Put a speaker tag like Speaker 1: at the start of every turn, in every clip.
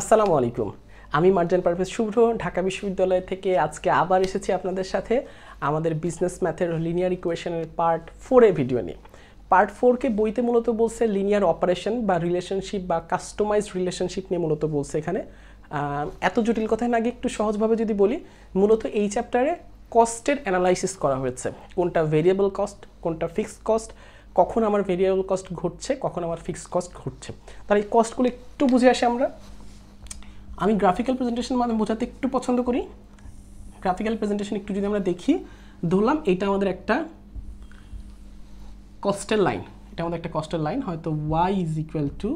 Speaker 1: আসসালামু আলাইকুম আমি মার্জান পারভেজ শুভ্র ঢাকা বিশ্ববিদ্যালয় থেকে আজকে আবার এসেছি আপনাদের সাথে আমাদের বিজনেস ম্যাথের লিনিয়ার ইকুয়েশনের পার্ট ফোরে ভিডিও নিয়ে পার্ট ফোরকে বইতে মূলত বলছে লিনিয়ার অপারেশন বা রিলেশনশিপ বা কাস্টমাইজ রিলেশনশিপ নিয়ে মূলত বলছে এখানে এত জটিল কথায় না গিয়ে একটু সহজভাবে যদি বলি মূলত এই চ্যাপ্টারে কস্টের অ্যানালাইসিস করা হয়েছে কোনটা ভেরিয়েবল কস্ট কোনটা ফিক্সড কস্ট কখন আমার ভেরিয়েবল কস্ট ঘটছে কখন আমার ফিক্সড কস্ট ঘটছে তাহলে এই কস্টগুলো একটু বুঝে আসি আমরা আমি গ্রাফিক্যাল প্রেজেন্টেশন মানে বোঝাতে একটু পছন্দ করি গ্রাফিক্যাল প্রেজেন্টেশন একটু যদি আমরা দেখি ধরলাম এটা আমাদের একটা কস্টের লাইন এটা আমাদের একটা কস্টের লাইন হয়তো Y is equal to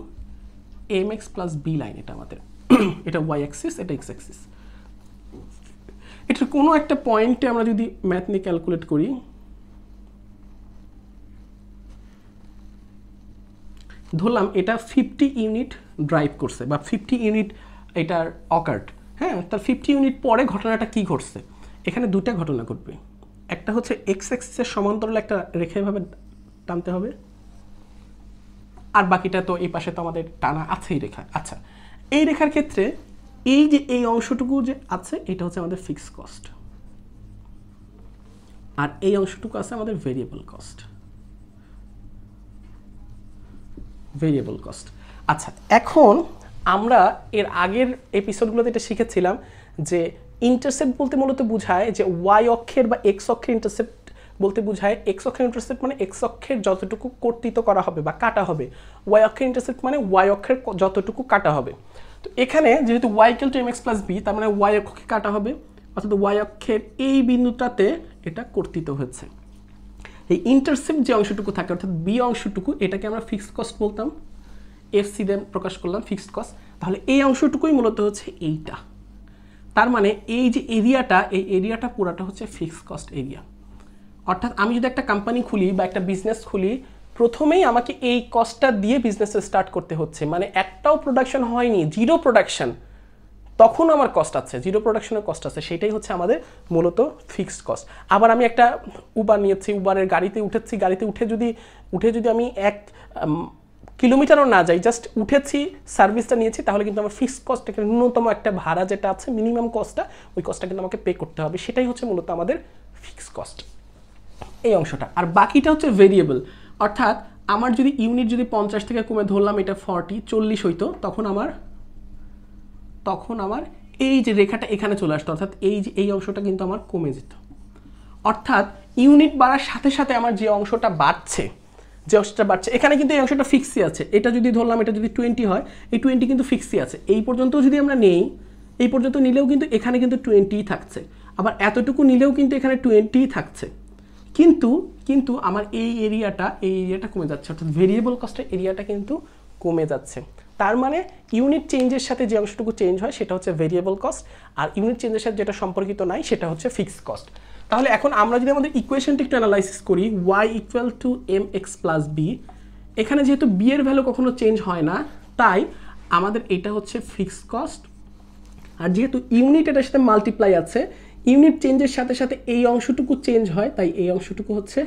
Speaker 1: M X plus B line এটা আমাদের এটা ওয়াই অ্যাক্সিস এটা এক্স অ্যাক্সিস এটার কোনো একটা পয়েন্টে আমরা যদি ম্যাথ নিয়ে ক্যালকুলেট করি ধরলাম এটা ফিফটি ইউনিট ড্রাইভ করছে বা ফিফটি ইউনিট এটার অকার্ড হ্যাঁ তার ফিফটি ইউনিট পরে ঘটনাটা কি ঘটছে এখানে দুটা ঘটনা ঘটবে একটা হচ্ছে এক্স এক্সের সমান্তরাল একটা রেখা এভাবে টানতে হবে আর বাকিটা তো এই পাশে তো আমাদের টানা আছেই রেখা আচ্ছা এই রেখার ক্ষেত্রে এই যে এই অংশটুকু যে আছে এটা হচ্ছে আমাদের ফিক্সড কস্ট আর এই অংশটুকু আছে আমাদের ভেরিয়েবল কস্ট ভেরিয়েবল কস্ট আচ্ছা এখন আমরা এর আগের এপিসোডগুলোতে এটা শিখেছিলাম যে ইন্টারসেপ্ট বলতে মূলত বোঝায় যে ওয়াই অক্ষের বা এক্স অক্ষের ইন্টারসেপ্ট বলতে বোঝায় এক্স অক্ষের ইন্টারসেপ্ট মানে এক্স অক্ষের যতটুকু কর্তৃত্ব করা হবে বা কাটা হবে ওয়াই অক্ষের ইন্টারসেপ্ট মানে ওয়াই অক্ষের যতটুকু কাটা হবে তো এখানে যেহেতু Y equal to M X plus B তার মানে ওয়াই অক্ষকে কাটা হবে অর্থাৎ ওয়াই অক্ষের এই বিন্দুটাতে এটা কর্তৃত্ব হয়েছে এই ইন্টারসেপ্ট যে অংশটুকু থাকে অর্থাৎ বি অংশটুকু এটাকে আমরা ফিক্সড কস্ট বলতাম সি দেন প্রকাশ করলাম ফিক্সড কস্ট তাহলে এই অংশটুকুই মূলত হচ্ছে এইটা তার মানে এই যে এরিয়াটা এই এরিয়াটা পুরাটা হচ্ছে ফিক্সড কস্ট এরিয়া অর্থাৎ আমি যদি একটা কোম্পানি খুলি বা একটা বিজনেস খুলি প্রথমেই আমাকে এই কস্টটা দিয়ে বিজনেস স্টার্ট করতে হচ্ছে মানে একটাও প্রোডাকশন হয়নি জিরো প্রোডাকশন তখন আমার কস্ট আছে জিরো প্রোডাকশনের কস্ট আছে সেটাই হচ্ছে আমাদের মূলত ফিক্সড কস্ট আবার আমি একটা উবার নিয়েছি উবারের গাড়িতে উঠেছি গাড়িতে উঠে যদি উঠে যদি আমি এক কিলোমিটারও না যাই জাস্ট উঠেছি সার্ভিসটা নিয়েছি তাহলে কিন্তু আমার ফিক্সড কস্ট এখানে ন্যূনতম একটা ভাড়া যেটা আছে মিনিমাম কস্টটা ওই কস্টটা কিন্তু আমাকে পে করতে হবে সেটাই হচ্ছে মূলত আমাদের ফিক্সড কস্ট এই অংশটা আর বাকিটা হচ্ছে ভেরিয়েবল অর্থাৎ আমার যদি ইউনিট যদি পঞ্চাশ থেকে কমে ধরলাম এটা ফর্টি চল্লিশ হইতো তখন আমার তখন আমার এই যে রেখাটা এখানে চলে আসতো অর্থাৎ এই যে এই অংশটা কিন্তু আমার কমে যেত অর্থাৎ ইউনিট বাড়ার সাথে সাথে আমার যে অংশটা বাড়ছে যে অংশটা বাড়ছে এখানে কিন্তু এই অংশটা ফিক্সই আছে এটা যদি ধরলাম এটা যদি টোয়েন্টি হয় এই টোয়েন্টি কিন্তু ফিক্সই আছে এই পর্যন্ত যদি আমরা নেই এই পর্যন্ত নিলেও কিন্তু এখানে কিন্তু টোয়েন্টিই থাকছে আবার এতটুকু নিলেও কিন্তু এখানে টোয়েন্টিই থাকছে কিন্তু কিন্তু আমার এই এরিয়াটা এই এরিয়াটা কমে যাচ্ছে অর্থাৎ ভেরিয়েবল কস্টের এরিয়াটা কিন্তু কমে যাচ্ছে তার মানে ইউনিট চেঞ্জের সাথে যে অংশটুকু চেঞ্জ হয় সেটা হচ্ছে ভেরিয়েবল কস্ট আর ইউনিট চেঞ্জের সাথে যেটা সম্পর্কিত নাই সেটা হচ্ছে ফিক্সড কস্ট তাহলে এখন আমরা যদি আমাদের ইকুয়েশনটি একটু অ্যানালাইসিস করি Y equal to M X plus B এখানে যেহেতু বি এর ভ্যালু কখনো চেঞ্জ হয় না তাই আমাদের এটা হচ্ছে ফিক্সড কস্ট আর যেহেতু ইউনিট এটার সাথে মাল্টিপ্লাই আছে ইউনিট চেঞ্জের সাথে সাথে এই অংশটুকু চেঞ্জ হয় তাই এই অংশটুকু হচ্ছে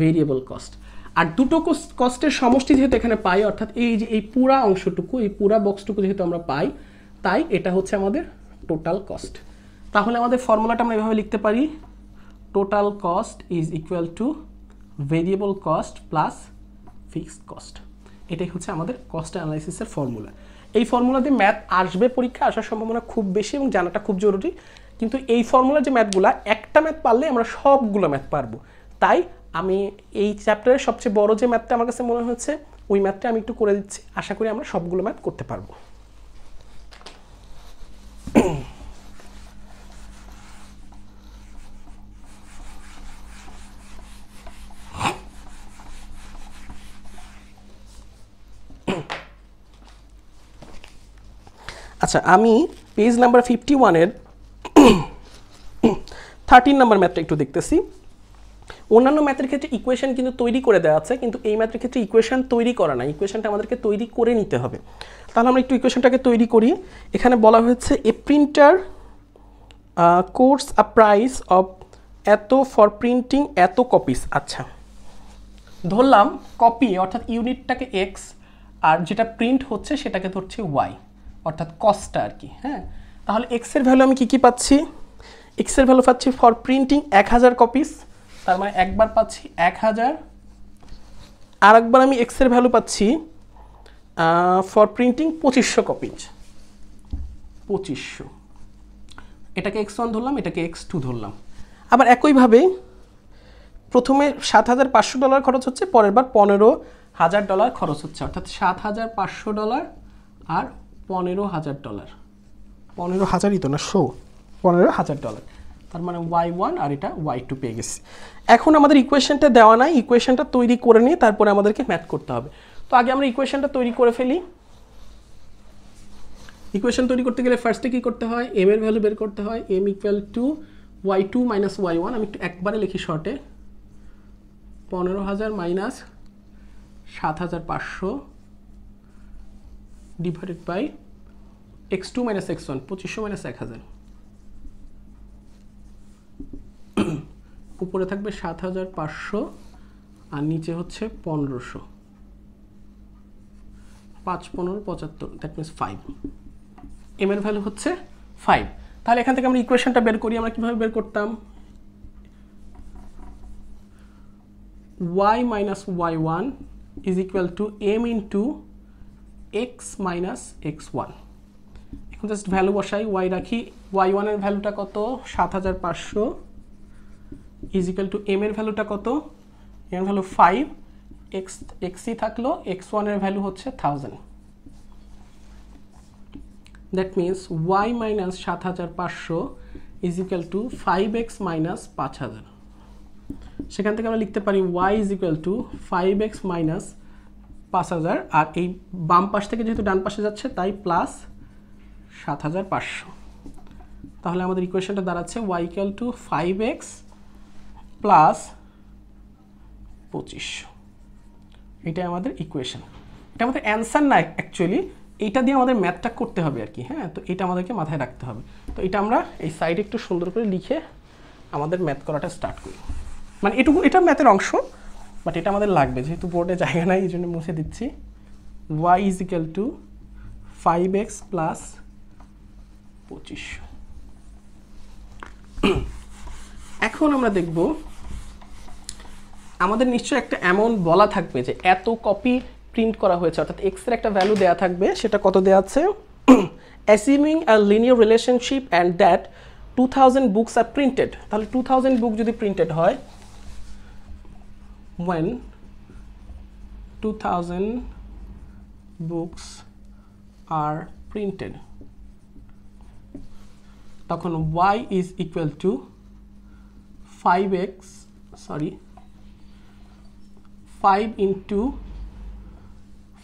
Speaker 1: ভেরিয়েবল কস্ট আর দুটো কস্টের সমষ্টি যেহেতু এখানে পাই অর্থাৎ এই যে এই পুরা অংশটুকু এই পুরা বক্সটুকু যেহেতু আমরা পাই তাই এটা হচ্ছে আমাদের টোটাল কস্ট তাহলে আমাদের ফর্মুলাটা আমরা এভাবে লিখতে পারি total cost is equal to variable cost plus fixed cost এটাই হচ্ছে আমাদের কস্ট অ্যানালাইসিসের ফর্মুলা এই ফর্মুলা দিয়ে ম্যাথ আসবে পরীক্ষা আসার সম্ভাবনা খুব বেশি এবং জানাটা খুব জরুরি কিন্তু এই ফর্মুলার যে ম্যাথগুলো একটা ম্যাথ পারলে আমরা সবগুলো ম্যাথ পারবো তাই আমি এই চ্যাপ্টারের সবচেয়ে বড় যে ম্যাথটা আমার কাছে মনে হচ্ছে ওই ম্যাথটা আমি একটু করে দিচ্ছি আশা করি আমরা সবগুলো ম্যাথ করতে পারবো আচ্ছা আমি পেজ নাম্বার ফিফটি ওয়ানের থার্টিন নাম্বার ম্যাথটা একটু দেখতেছি অন্যান্য ম্যাথের ক্ষেত্রে ইকুয়েশন কিন্তু তৈরি করে দেওয়া আছে কিন্তু এই ম্যাথের ক্ষেত্রে ইকুয়েশন তৈরি করা না ইকুয়েশনটা আমাদেরকে তৈরি করে নিতে হবে তাহলে আমরা একটু ইকুয়েশনটাকে তৈরি করি এখানে বলা হয়েছে a printer course a price of এত ফর প্রিন্টিং এত কপিস আচ্ছা ধরলাম কপি অর্থাৎ ইউনিটটাকে এক্স আর যেটা প্রিন্ট হচ্ছে সেটাকে ধরছে ওয়াই অর্থাৎ কস্টটা আর কি হ্যাঁ তাহলে এক্সের ভ্যালু আমি কী কী পাচ্ছি এক্সের ভ্যালু পাচ্ছি ফর প্রিন্টিং এক হাজার কপিস তার মানে একবার পাচ্ছি এক হাজার আর একবার আমি এক্সের ভ্যালু পাচ্ছি ফর প্রিন্টিং পঁচিশশো কপিজ পঁচিশশো এটাকে এক্স ওয়ান ধরলাম এটাকে এক্স টু ধরলাম আবার একইভাবে প্রথমে সাত হাজার পাঁচশো ডলার খরচ হচ্ছে পরের বার পনেরো হাজার ডলার খরচ হচ্ছে অর্থাৎ সাত হাজার পাঁচশো ডলার আর পনেরো হাজার ডলার পনেরো হাজারই তো না শো পনেরো হাজার ডলার তার মানে ওয়াই ওয়ান আর এটা ওয়াই টু পেয়ে গেছি এখন আমাদের ইকুয়েশনটা দেওয়া নাই ইকুয়েশনটা তৈরি করে নিয়ে তারপরে আমাদেরকে ম্যাথ করতে হবে তো আগে আমরা ইকুয়েশনটা তৈরি করে ফেলি ইকুয়েশন তৈরি করতে গেলে ফার্স্টে কী করতে হয় এম এর ভ্যালু বের করতে হয় M equal to Y two minus Y one আমি একটু একবারে লিখি শর্টে পনেরো হাজার মাইনাস সাত হাজার পাঁচশো divided by X two minus X one পঁচিশশো মাইনাস এক হাজার উপরে থাকবে সাত হাজার পাঁচশো আর নিচে হচ্ছে পনেরোশো পাঁচ পনেরো পঁচাত্তর দ্যাট মিনস ফাইভ এম এর ভ্যালু হচ্ছে ফাইভ তাহলে এখান থেকে আমরা ইকুয়েশনটা বের করি আমরা কীভাবে বের করতাম Y minus Y one is equal to M into X minus X one এখন জাস্ট ভ্যালু বসাই ওয়াই রাখি ওয়াই ওয়ানের ভ্যালুটা কত সাত হাজার পাঁচশো ইজিক্যাল টু এম এর ভ্যালুটা কত এম ভ্যালু ফাইভ এক্স এক্সই থাকলো এক্স ওয়ানের ভ্যালু হচ্ছে thousand that means Y minus সাত হাজার পাঁচশো is equal to five X minus পাঁচ হাজার সেখান থেকে আমরা লিখতে পারি Y is equal to five X minus পাঁচ হাজার আর এই বাম পাশ থেকে যেহেতু ডান পাশে যাচ্ছে তাই প্লাস সাত হাজার পাঁচশো তাহলে আমাদের ইকুয়েশনটা দাঁড়াচ্ছে Y equal to five X plus পঁচিশশো এটাই আমাদের ইকুয়েশন এটা আমাদের অ্যান্সার না অ্যাকচুয়ালি এটা দিয়ে আমাদের ম্যাথটা করতে হবে আর কি হ্যাঁ তো এটা আমাদেরকে মাথায় রাখতে হবে তো এটা আমরা এই সাইডে একটু সুন্দর করে লিখে আমাদের ম্যাথ করাটা স্টার্ট করি মানে এটুকু এটা ম্যাথের অংশ বাট এটা আমাদের লাগবে যেহেতু বোর্ডে জায়গা নাই এই জন্য মুছে দিচ্ছি Y is equal to five X plus পঁচিশশো এখন আমরা দেখব আমাদের নিশ্চয়ই একটা অ্যামাউন্ট বলা থাকবে যে এত কপি প্রিন্ট করা হয়েছে অর্থাৎ এক্সের একটা ভ্যালু দেওয়া থাকবে সেটা কত দেওয়া আছে assuming a linear relationship and that two thousand books are printed তাহলে টু থাউজেন্ড বুক যদি প্রিন্টেড হয় when 2000 books are printed তখন y is equal to 5x sorry 5 into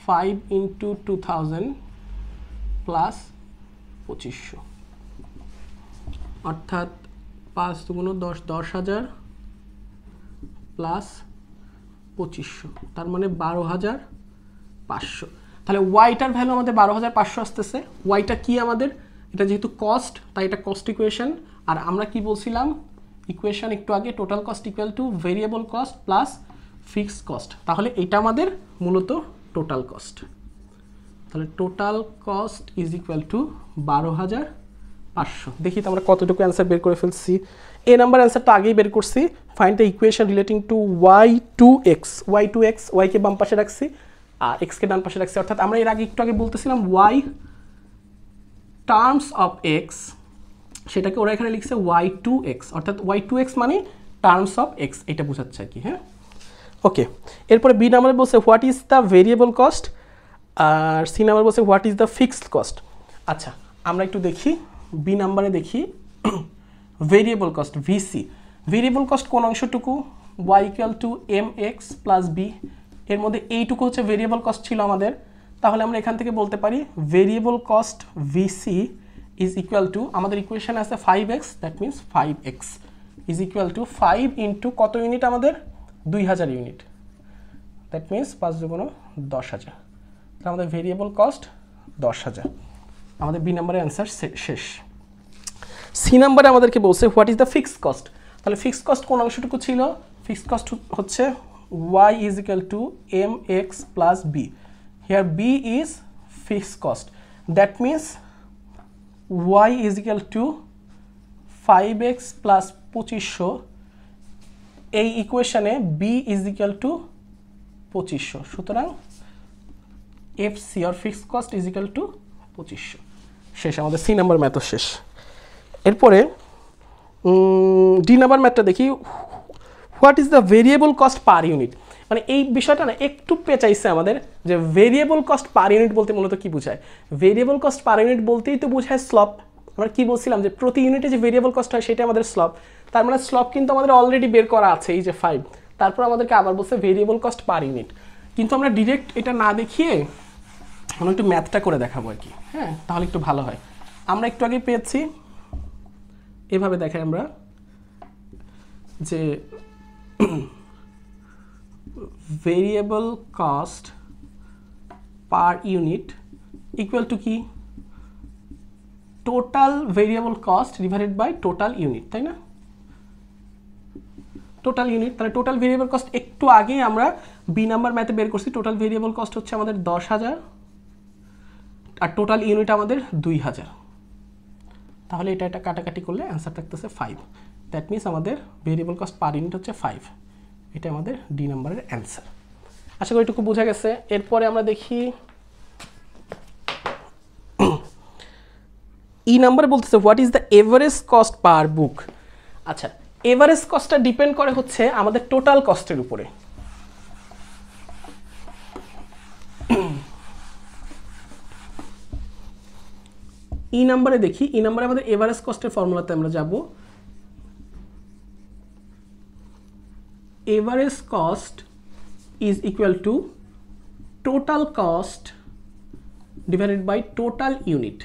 Speaker 1: 5 into 2000 plus পঁচিশশো অর্থাৎ পাঁচ দুগুণ দশ দশ হাজার প্লাস পঁচিশশো তার মানে বারো হাজার পাঁচশো তাহলে ওয়াইটার ভ্যালু আমাদের বারো হাজার পাঁচশো আসতেছে ওয়াইটা কি আমাদের এটা যেহেতু কস্ট তাই এটা কস্ট ইকুয়েশন আর আমরা কি বলছিলাম ইকুয়েশন একটু আগে total cost equal to variable cost plus fixed cost তাহলে এটা আমাদের মূলত টোটাল কস্ট তাহলে total cost is equal to বারো হাজার পাঁচশো দেখি তো আমরা কতটুকু অ্যান্সার বের করে ফেলছি এ নাম্বার অ্যান্সারটা আগেই বের করছি find the equation relating to Y to X Y to X ওয়াইকে বাম পাশে রাখছি আর এক্সকে ডান পাশে রাখছি অর্থাৎ আমরা এর আগে একটু আগে বলতেছিলাম ওয়াই টার্মস অফ এক্স সেটাকে ওরা এখানে লিখছে ওয়াই টু এক্স অর্থাৎ ওয়াই টু এক্স মানে টার্মস অফ এক্স এটা বোঝাচ্ছে আর কি হ্যাঁ ওকে এরপরে বি নাম্বারে বলছে what is the variable cost আর সি নাম্বার বলছে what is the fixed cost আচ্ছা আমরা একটু দেখি বি নাম্বারে দেখি variable cost VC variable cost কোন অংশটুকু Y equal to M X plus B এর মধ্যে এইটুকু হচ্ছে ভেরিয়েবল কস্ট ছিল আমাদের তাহলে আমরা এখান থেকে বলতে পারি variable cost VC is equal to আমাদের ইকুয়েশান আছে five X that means five X is equal to five into কত ইউনিট আমাদের দুই হাজার ইউনিট দ্যাট মিনস পাঁচ দুগুণ দশ হাজার তাহলে আমাদের ভেরিয়েবল কস্ট দশ হাজার আমাদের বি নাম্বারের অ্যান্সার শেষ সি নাম্বারে আমাদেরকে বলছে what is the fixed cost তাহলে ফিক্সড কস্ট কোন অংশটুকু ছিল ফিক্সড কস্ট হচ্ছে Y is equal to M X plus B here B is fixed cost that means Y is equal to five X plus পঁচিশশো এই ইকুয়েশানে B is equal to পঁচিশশো সুতরাং F C or fixed cost is equal to পঁচিশশো শেষ আমাদের C number ম্যাথও শেষ এরপরে ডি নাম্বার ম্যাথটা দেখি what is the variable cost per unit মানে এই বিষয়টা না একটু পেঁচাইছে আমাদের যে ভেরিয়েবল কস্ট পার ইউনিট বলতে মূলত কি বোঝায় ভেরিয়েবল কস্ট পার ইউনিট বলতেই তো বোঝায় স্লপ আমরা কি বলছিলাম যে প্রতি ইউনিটে যে ভেরিয়েবল কস্ট হয় সেটা আমাদের স্লপ তার মানে স্লপ কিন্তু আমাদের অলরেডি বের করা আছে এই যে ফাইভ তারপর আমাদেরকে আবার বলছে ভেরিয়েবল কস্ট পার ইউনিট কিন্তু আমরা ডিরেক্ট এটা না দেখিয়ে আমরা একটু ম্যাথটা করে দেখাবো আর কি হ্যাঁ তাহলে একটু ভালো হয় আমরা একটু আগে পেয়েছি এভাবে দেখাই আমরা যে variable cost per unit equal to কি total variable cost divided by total unit তাই না টোটাল ইউনিট তাহলে টোটাল ভেরিয়েবল কস্ট একটু আগে আমরা বি নাম্বার ম্যাথে বের করছি টোটাল ভেরিয়েবল কস্ট হচ্ছে আমাদের দশ হাজার আর টোটাল ইউনিট আমাদের দুই হাজার তাহলে এটা একটা কাটাকাটি করলে অ্যান্সার থাকতেছে ফাইভ দ্যাট মিনস আমাদের ভেরিয়েবল কস্ট পার ইউনিট হচ্ছে ফাইভ এটা আমাদের ডি নাম্বারের অ্যান্সার আশা করি এটুকু বোঝা গেছে এরপরে আমরা দেখি ই নাম্বার e বলতেছে what is the average cost per book আচ্ছা এভারেজ কস্টটা ডিপেন্ড করে হচ্ছে আমাদের টোটাল কস্টের উপরে ई नंबर에 देखिए ई नंबर에 আমরা এভারেজ কস্টের ফর্মুলাতে আমরা যাব average cost is equal to total cost divided by total unit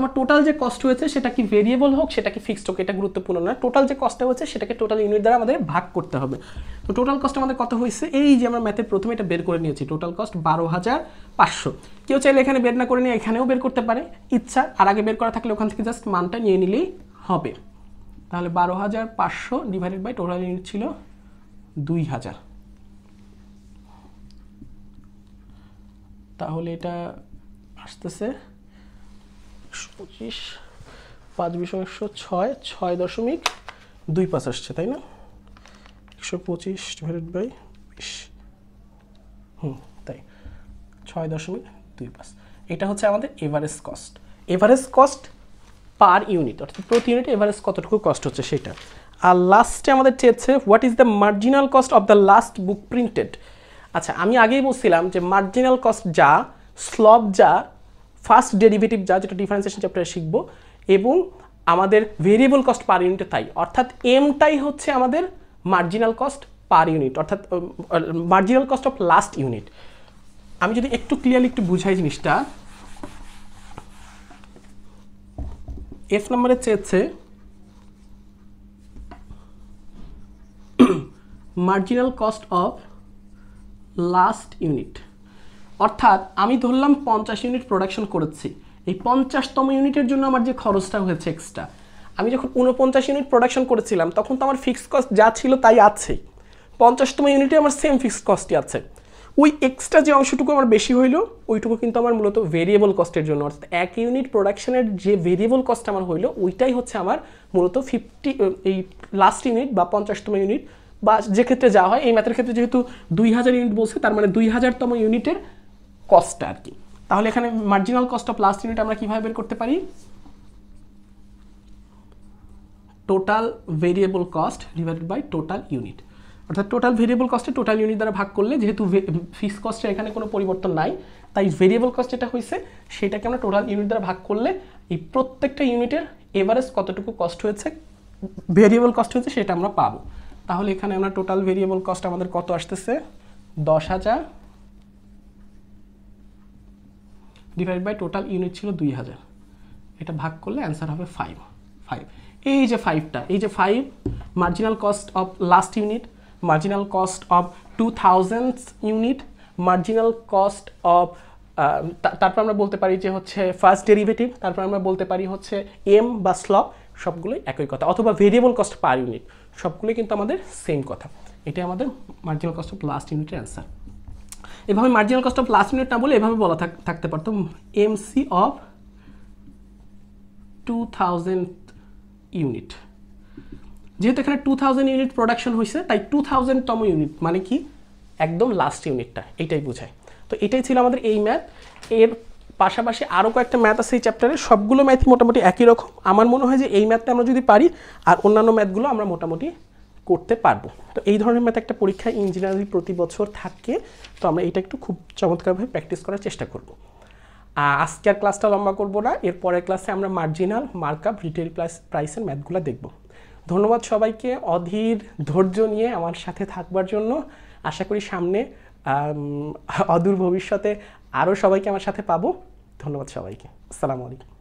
Speaker 1: আমার টোটাল যে কস্ট হয়েছে সেটা কি ভেরিয়েবল হোক সেটা কি ফিক্সড হোক এটা গুরুত্বপূর্ণ না টোটাল যে কস্টটা হয়েছে সেটাকে টোটাল ইউনিট দ্বারা আমাদের ভাগ করতে হবে তো টোটাল কস্ট আমাদের কত হয়েছে এই যে আমরা ম্যাথের প্রথমে এটা বের করে নিয়েছি টোটাল কস্ট বারো হাজার পাঁচশো কেউ চাইলে এখানে বের না করে নিয়ে এখানেও বের করতে পারে ইচ্ছা আর আগে বের করা থাকলে ওখান থেকে জাস্ট মানটা নিয়ে নিলেই হবে তাহলে বারো হাজার পাঁচশো ডিভাইডেড বাই টোটাল ইউনিট ছিল দুই হাজার তাহলে এটা আসতেছে একশো পঁচিশ পাঁচ একশো ছয় ছয় দশমিক দুই পাঁচ আসছে তাই না একশো পঁচিশ ডিভাইডেড বাই বিশ হুম তাই ছয় দশমিক দুই পাঁচ এটা হচ্ছে আমাদের average cost average cost per unit অর্থাৎ প্রতি ইউনিট এভারেজ কতটুকু কস্ট হচ্ছে সেটা আর লাস্টে আমাদের চেয়েছে what is the marginal cost of the last book printed আচ্ছা আমি আগেই বলছিলাম যে মার্জিনাল কস্ট যা স্লব যা ফার্স্ট ডেরিভেটিভ যা যেটা ডিফারেন্সিয়েশন চ্যাপ্টারে শিখবো এবং আমাদের ভেরিয়েবল কস্ট পার ইউনিটে তাই অর্থাৎ এমটাই হচ্ছে আমাদের মার্জিনাল কস্ট পার ইউনিট অর্থাৎ marginal cost of last unit আমি যদি একটু ক্লিয়ারলি একটু বুঝাই জিনিসটা এফ নম্বরে চেয়েছে marginal cost of last unit অর্থাৎ আমি ধরলাম পঞ্চাশ ইউনিট প্রোডাকশন করেছি এই পঞ্চাশতম ইউনিটের জন্য আমার যে খরচটা হয়েছে এক্সট্রা আমি যখন উনপঞ্চাশ ইউনিট প্রোডাকশন করেছিলাম তখন তো আমার ফিক্সড কস্ট যা ছিল তাই আছেই পঞ্চাশতম ইউনিটে আমার সেম ফিক্সড কস্টই আছে ওই এক্সট্রা যে অংশটুকু আমার বেশি হইলো ওইটুকু কিন্তু আমার মূলত ভেরিয়েবল কস্টের জন্য অর্থাৎ এক ইউনিট প্রোডাকশনের যে ভেরিয়েবল কস্ট আমার হইলো ওইটাই হচ্ছে আমার মূলত ফিফটি এই লাস্ট ইউনিট বা পঞ্চাশতম ইউনিট বা যে ক্ষেত্রে যা হয় এই ম্যাথের ক্ষেত্রে যেহেতু দুই হাজার ইউনিট বলছে তার মানে দুই হাজারতম ইউনিটের কস্টটা আর কি তাহলে এখানে marginal cost of last unit আমরা কীভাবে বের করতে পারি total variable cost divided by total unit অর্থাৎ টোটাল ভেরিয়েবল কস্টে টোটাল ইউনিট দ্বারা ভাগ করলে যেহেতু ফিক্স কস্টে এখানে কোনো পরিবর্তন নাই তাই ভেরিয়েবল কস্ট যেটা হয়েছে সেটাকে আমরা টোটাল ইউনিট দ্বারা ভাগ করলে এই প্রত্যেকটা ইউনিটের এভারেজ কতটুকু কস্ট হয়েছে ভেরিয়েবল কস্ট হয়েছে সেটা আমরা পাবো তাহলে এখানে আমরা টোটাল ভেরিয়েবল কস্ট আমাদের কত আসতেছে দশ হাজার ডিভাইড বাই টোটাল ইউনিট ছিল দুই হাজার এটা ভাগ করলে অ্যান্সার হবে ফাইভ ফাইভ এই যে ফাইভটা এই যে five marginal cost of last unit marginal cost of two thousand unit marginal cost of তারপর আমরা বলতে পারি যে হচ্ছে ফার্স্ট ডেরিভেটিভ তারপর আমরা বলতে পারি হচ্ছে এম বা স্লপ সবগুলোই একই কথা অথবা ভেরিয়েবল কস্ট পার ইউনিট সবগুলোই কিন্তু আমাদের সেম কথা এটাই আমাদের মার্জিনাল কস্ট অফ লাস্ট ইউনিটের অ্যান্সার এভাবে marginal cost of last minute না বলে এভাবে বলা থাকতে পারতো MC of two thousand unit যেহেতু এখানে টু থাউজেন্ড ইউনিট প্রোডাকশন হয়েছে তাই টু থাউজেন্ডতম ইউনিট মানে কি একদম লাস্ট ইউনিটটা এইটাই বোঝায় তো এটাই ছিল আমাদের এই ম্যাথ এর পাশাপাশি আরও কয়েকটা ম্যাথ আছে এই চ্যাপ্টারে সবগুলো ম্যাথই মোটামুটি একই রকম আমার মনে হয় যে এই ম্যাথটা আমরা যদি পারি আর অন্যান্য ম্যাথগুলো আমরা মোটামুটি করতে পারবো তো এই ধরনের ম্যাথ একটা পরীক্ষা ইঞ্জিনিয়ারিং প্রতি বছর থাকে তো আমরা এটা একটু খুব চমৎকারভাবে প্র্যাকটিস করার চেষ্টা করব আজকে আর ক্লাসটা লম্বা করব না এর পরের ক্লাসে আমরা মার্জিনাল মার্কআপ রিটেল প্রাইস প্রাইসের ম্যাথগুলো দেখব ধন্যবাদ সবাইকে অধীর ধৈর্য নিয়ে আমার সাথে থাকবার জন্য আশা করি সামনে অদূর ভবিষ্যতে আরও সবাইকে আমার সাথে পাবো ধন্যবাদ সবাইকে আসসালামু আলাইকুম